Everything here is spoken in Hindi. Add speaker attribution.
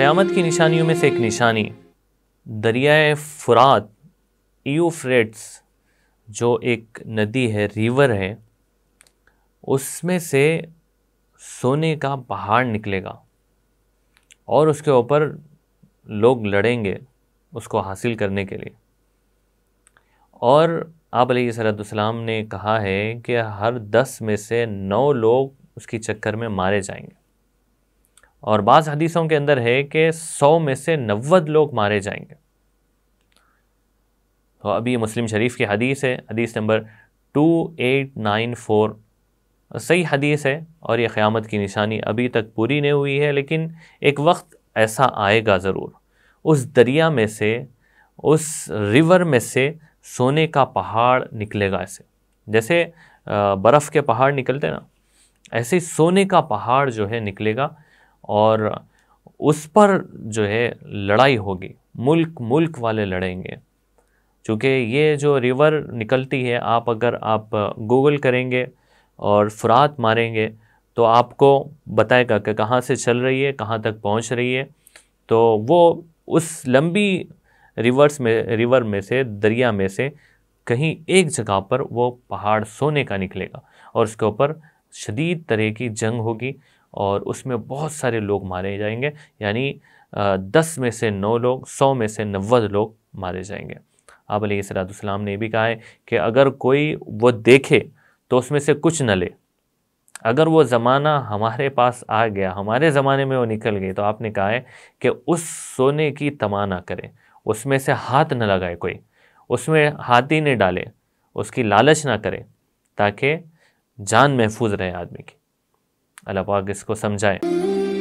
Speaker 1: क़यामत की निशानियों में से एक निशानी दरियाए फ़ुरात ईफ्रेट्स जो एक नदी है रिवर है उसमें से सोने का पहाड़ निकलेगा और उसके ऊपर लोग लड़ेंगे उसको हासिल करने के लिए और आप सलाम ने कहा है कि हर दस में से नौ लोग उसकी चक्कर में मारे जाएंगे और बाज़ हदीसों के अंदर है कि सौ में से नवद लोग मारे जाएंगे तो अभी मुस्लिम शरीफ की हदीस है हदीस number two eight nine four सही हदीस है और ये क़्यामत की निशानी अभी तक पूरी नहीं हुई है लेकिन एक वक्त ऐसा आएगा ज़रूर उस दरिया में से उस रिवर में से सोने का पहाड़ निकलेगा ऐसे जैसे बर्फ़ के पहाड़ निकलते ना ऐसे सोने का पहाड़ जो है निकलेगा और उस पर जो है लड़ाई होगी मुल्क मुल्क वाले लड़ेंगे क्योंकि ये जो रिवर निकलती है आप अगर आप गूगल करेंगे और फुरात मारेंगे तो आपको बताएगा कि कहाँ से चल रही है कहाँ तक पहुँच रही है तो वो उस लंबी रिवर्स में रिवर में से दरिया में से कहीं एक जगह पर वो पहाड़ सोने का निकलेगा और उसके ऊपर शदीद तरह की जंग होगी और उसमें बहुत सारे लोग मारे जाएंगे यानी दस में से नौ लोग सौ में से नब्बे लोग मारे जाएंगे आप सलाम ने भी कहा है कि अगर कोई वो देखे तो उसमें से कुछ न ले अगर वो ज़माना हमारे पास आ गया हमारे ज़माने में वो निकल गए तो आपने कहा है कि उस सोने की तमा ना करें उसमें से हाथ न लगाए कोई उसमें हाथ ही डाले उसकी लालच ना करे ताकि जान महफूज रहे आदमी की अलग इसको समझाएं